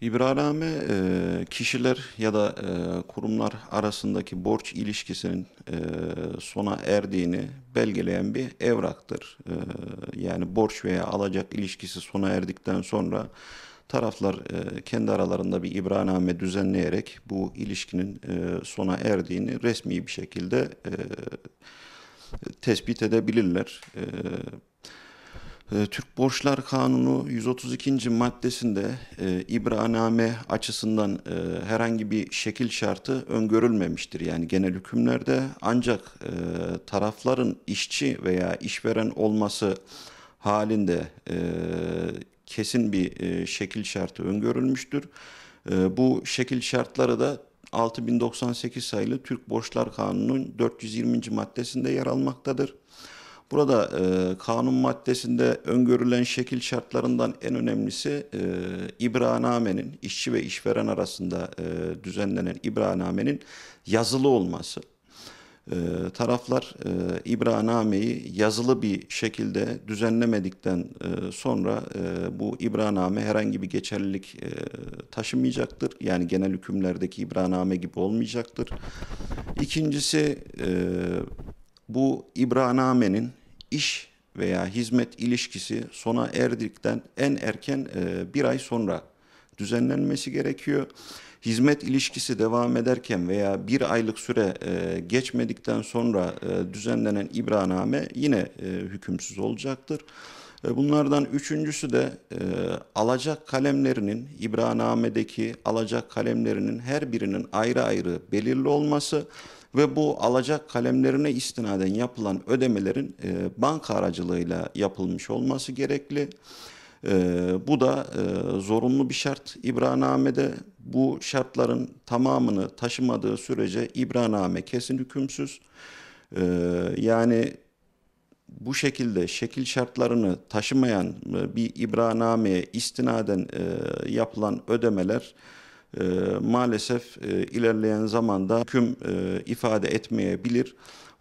İbrarame e, kişiler ya da e, kurumlar arasındaki borç ilişkisinin e, sona erdiğini belgeleyen bir evraktır. Yani borç veya alacak ilişkisi sona erdikten sonra taraflar kendi aralarında bir ibraname düzenleyerek bu ilişkinin sona erdiğini resmi bir şekilde tespit edebilirler. Ee, Türk Borçlar Kanunu 132. maddesinde e, ibraname açısından e, herhangi bir şekil şartı öngörülmemiştir. Yani genel hükümlerde ancak e, tarafların işçi veya işveren olması halinde e, kesin bir e, şekil şartı öngörülmüştür. E, bu şekil şartları da 6098 sayılı Türk Borçlar Kanunu'nun 420. maddesinde yer almaktadır. Burada e, kanun maddesinde öngörülen şekil şartlarından en önemlisi e, ibranamenin, işçi ve işveren arasında e, düzenlenen ibranamenin yazılı olması. E, taraflar e, ibranameyi yazılı bir şekilde düzenlemedikten e, sonra e, bu ibraname herhangi bir geçerlilik e, taşımayacaktır. Yani genel hükümlerdeki ibraname gibi olmayacaktır. İkincisi e, bu ibranamenin iş veya hizmet ilişkisi sona erdikten en erken e, bir ay sonra düzenlenmesi gerekiyor. Hizmet ilişkisi devam ederken veya bir aylık süre e, geçmedikten sonra e, düzenlenen ibraname yine e, hükümsüz olacaktır. Bunlardan üçüncüsü de e, alacak kalemlerinin İbraname'deki alacak kalemlerinin her birinin ayrı ayrı belirli olması ve bu alacak kalemlerine istinaden yapılan ödemelerin e, banka aracılığıyla yapılmış olması gerekli. E, bu da e, zorunlu bir şart İbraname'de. Bu şartların tamamını taşımadığı sürece İbraname kesin hükümsüz. E, yani bu şekilde şekil şartlarını taşımayan e, bir ibranameye istinaden e, yapılan ödemeler e, maalesef ilerleyen zamanda hüküm ifade etmeyebilir.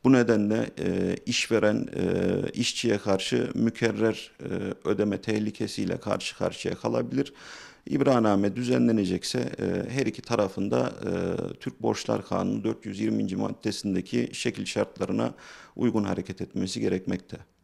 Bu nedenle e, işveren e, işçiye karşı mükerrer e, ödeme tehlikesiyle karşı karşıya kalabilir. İbraname düzenlenecekse e, her iki tarafında e, Türk Borçlar Kanunu 420. maddesindeki şekil şartlarına uygun hareket etmesi gerekmekte.